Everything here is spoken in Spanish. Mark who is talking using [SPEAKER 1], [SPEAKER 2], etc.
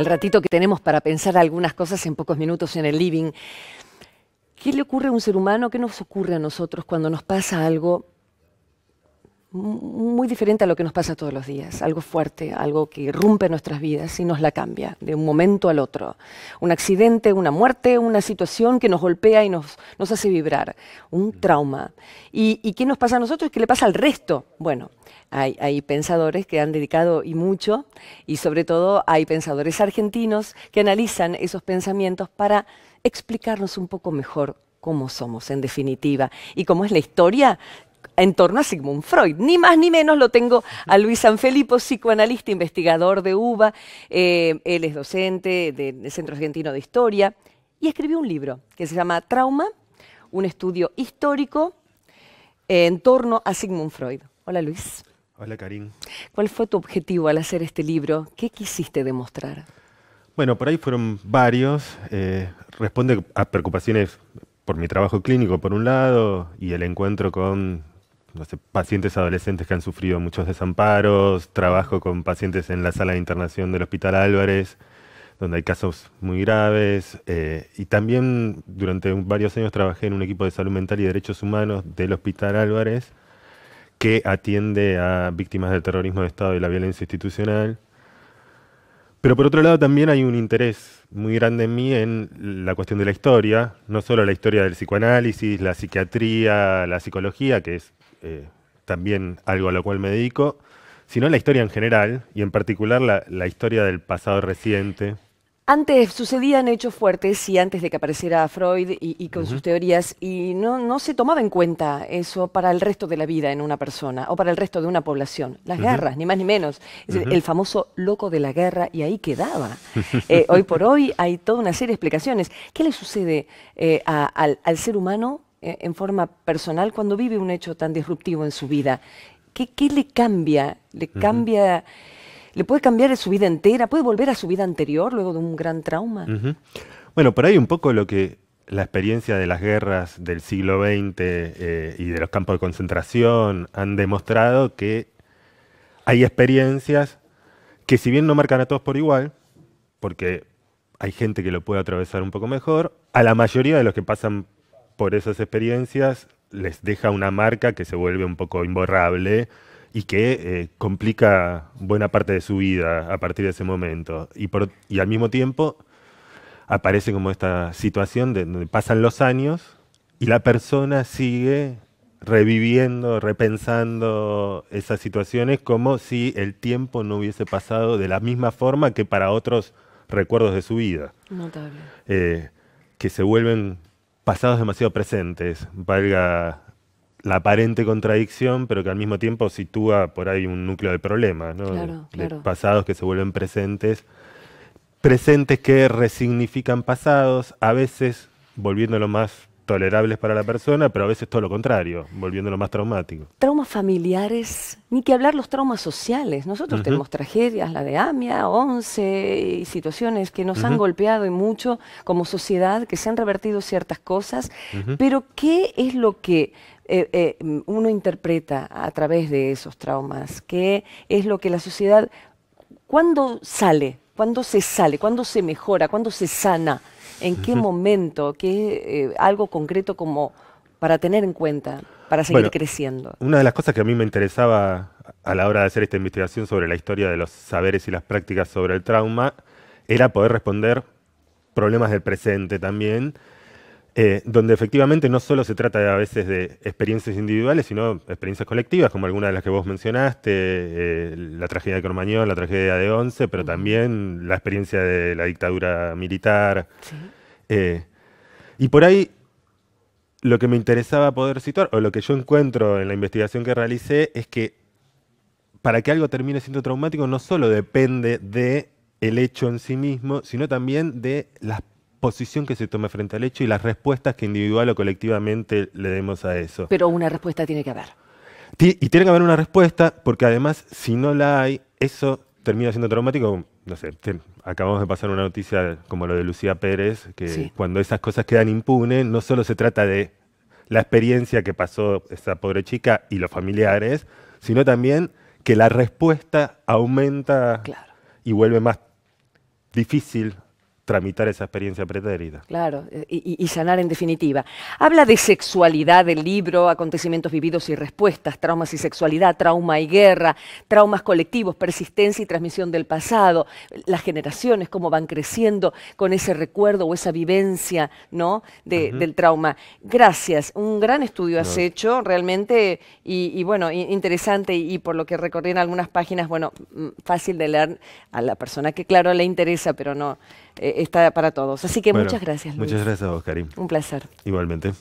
[SPEAKER 1] el ratito que tenemos para pensar algunas cosas en pocos minutos en el living. ¿Qué le ocurre a un ser humano? ¿Qué nos ocurre a nosotros cuando nos pasa algo muy diferente a lo que nos pasa todos los días, algo fuerte, algo que irrumpe nuestras vidas y nos la cambia de un momento al otro. Un accidente, una muerte, una situación que nos golpea y nos, hace vibrar, un mm. trauma. ¿Y, qué nos pasa a nosotros? ¿Qué le pasa al resto? Bueno, hay, hay pensadores que han dedicado y mucho, y sobre todo hay pensadores argentinos que analizan esos pensamientos para explicarnos un poco mejor cómo somos en definitiva y cómo es la historia en torno a Sigmund Freud. Ni más ni menos lo tengo a Luis San Sanfilippo, psicoanalista, investigador de UBA. Eh, él es docente del Centro Argentino de Historia y escribió un libro que se llama Trauma, un estudio histórico en torno a Sigmund Freud. Hola Luis. Hola Karim. ¿Cuál fue tu objetivo al hacer este libro? ¿Qué quisiste demostrar?
[SPEAKER 2] Bueno, por ahí fueron varios. Eh, responde a preocupaciones por mi trabajo clínico, por un lado, y el encuentro con pacientes adolescentes que han sufrido muchos desamparos, trabajo con pacientes en la sala de internación del Hospital Álvarez, donde hay casos muy graves, eh, y también durante varios años trabajé en un equipo de salud mental y derechos humanos del Hospital Álvarez, que atiende a víctimas del terrorismo de Estado y la violencia institucional. Pero por otro lado también hay un interés muy grande en mí en la cuestión de la historia, no solo la historia del psicoanálisis, la psiquiatría, la psicología, que es eh, también algo a lo cual me dedico, sino la historia en general y en particular la, historia del pasado reciente.
[SPEAKER 1] Antes sucedían hechos fuertes y antes de que apareciera Freud y, con sus teorías y no, se tomaba en cuenta eso para el resto de la vida en una persona o para el resto de una población. Las guerras, ni más ni menos. el famoso loco de la guerra y ahí quedaba. Eh, hoy por hoy hay toda una serie de explicaciones. ¿Qué le sucede eh, al, ser humano eh, en forma personal cuando vive un hecho tan disruptivo en su vida? ¿Qué, le cambia? ¿Le cambia? ¿Le puede cambiar su vida entera? ¿Puede volver a su vida anterior luego de un gran trauma?
[SPEAKER 2] Bueno, por ahí un poco lo que la experiencia de las guerras del siglo XX eh, y de los campos de concentración han demostrado que hay experiencias que si bien no marcan a todos por igual, porque hay gente que lo puede atravesar un poco mejor, a la mayoría de los que pasan por esas experiencias les deja una marca que se vuelve un poco imborrable y que eh, complica buena parte de su vida a partir de ese momento. Y, y al mismo tiempo aparece como esta situación de donde pasan los años y la persona sigue reviviendo, repensando esas situaciones como si el tiempo no hubiese pasado de la misma forma que para otros recuerdos de su vida. Notable. Eh, que se vuelven pasados demasiado presentes, valga la aparente contradicción, pero que al mismo tiempo sitúa por ahí un núcleo de problemas, pasados que se vuelven presentes, presentes que resignifican pasados, a veces volviéndolo más tolerables para la persona, pero a veces todo lo contrario, volviéndolo más traumático.
[SPEAKER 1] Traumas familiares, ni que hablar los traumas sociales. Nosotros tenemos tragedias, la de Amia, 11, y situaciones que nos han golpeado y mucho como sociedad, que se han revertido ciertas cosas, pero ¿qué es lo que eh, eh, uno interpreta a través de esos traumas? ¿Qué es lo que la sociedad, cuándo sale? ¿Cuándo se sale? ¿Cuándo se mejora? ¿Cuándo se sana? ¿En qué momento? ¿Qué, eh, algo concreto como para tener en cuenta, para seguir creciendo?
[SPEAKER 2] Una de las cosas que a mí me interesaba a la hora de hacer esta investigación sobre la historia de los saberes y las prácticas sobre el trauma era poder responder problemas del presente también eh, donde efectivamente no solo se trata a veces de experiencias individuales, sino experiencias colectivas, como alguna de las que vos mencionaste, eh, la tragedia de Cormañón, la tragedia de Once, pero también la experiencia de la dictadura militar. Eh, y por ahí lo que me interesaba poder citar, o lo que yo encuentro en la investigación que realicé, es que para que algo termine siendo traumático no solo depende de el hecho en sí mismo, sino también de las posición que se tome frente al hecho y las respuestas que individual o colectivamente le demos a eso.
[SPEAKER 1] Pero una respuesta tiene que haber.
[SPEAKER 2] y tiene que haber una respuesta porque además si no la hay, eso termina siendo traumático. No sé, acabamos de pasar una noticia como lo de Lucía Pérez, que cuando esas cosas quedan impunes, no solo se trata de la experiencia que pasó esa pobre chica y los familiares, sino también que la respuesta aumenta y vuelve más difícil tramitar esa experiencia pretérita.
[SPEAKER 1] Claro, y, sanar en definitiva. Habla de sexualidad del libro, acontecimientos vividos y respuestas, traumas y sexualidad, trauma y guerra, traumas colectivos, persistencia y transmisión del pasado, las generaciones, cómo van creciendo con ese recuerdo o esa vivencia ¿no? del trauma. Gracias, un gran estudio has hecho, realmente, y, bueno, interesante, y, por lo que recorrí en algunas páginas, bueno, mm, fácil de leer a la persona que claro le interesa, pero no... Eh, está para todos. Así que muchas gracias, Muchas gracias, Karim. Un placer.
[SPEAKER 2] Igualmente.